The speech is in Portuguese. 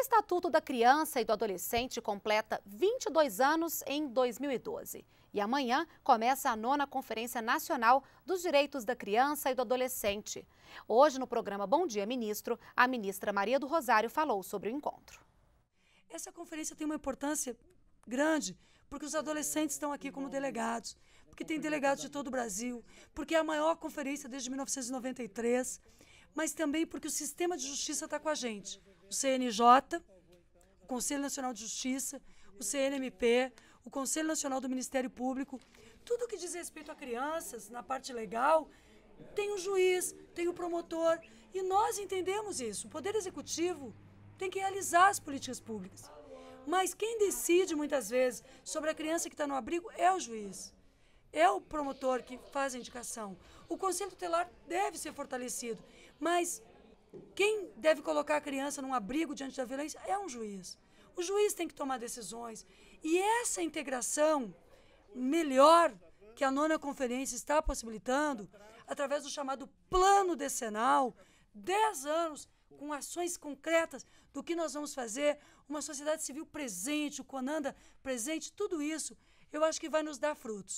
O Estatuto da Criança e do Adolescente completa 22 anos em 2012. E amanhã começa a nona Conferência Nacional dos Direitos da Criança e do Adolescente. Hoje, no programa Bom Dia Ministro, a ministra Maria do Rosário falou sobre o encontro. Essa conferência tem uma importância grande, porque os adolescentes estão aqui como delegados, porque tem delegados de todo o Brasil, porque é a maior conferência desde 1993, mas também porque o sistema de justiça está com a gente o CNJ, o Conselho Nacional de Justiça, o CNMP, o Conselho Nacional do Ministério Público, tudo que diz respeito a crianças, na parte legal, tem o juiz, tem o promotor, e nós entendemos isso. O Poder Executivo tem que realizar as políticas públicas. Mas quem decide muitas vezes sobre a criança que está no abrigo é o juiz, é o promotor que faz a indicação. O Conselho Tutelar deve ser fortalecido, mas quem deve colocar a criança num abrigo diante da violência é um juiz. O juiz tem que tomar decisões. E essa integração melhor que a nona conferência está possibilitando, através do chamado plano decenal, 10 anos com ações concretas do que nós vamos fazer, uma sociedade civil presente, o Conanda presente, tudo isso, eu acho que vai nos dar frutos.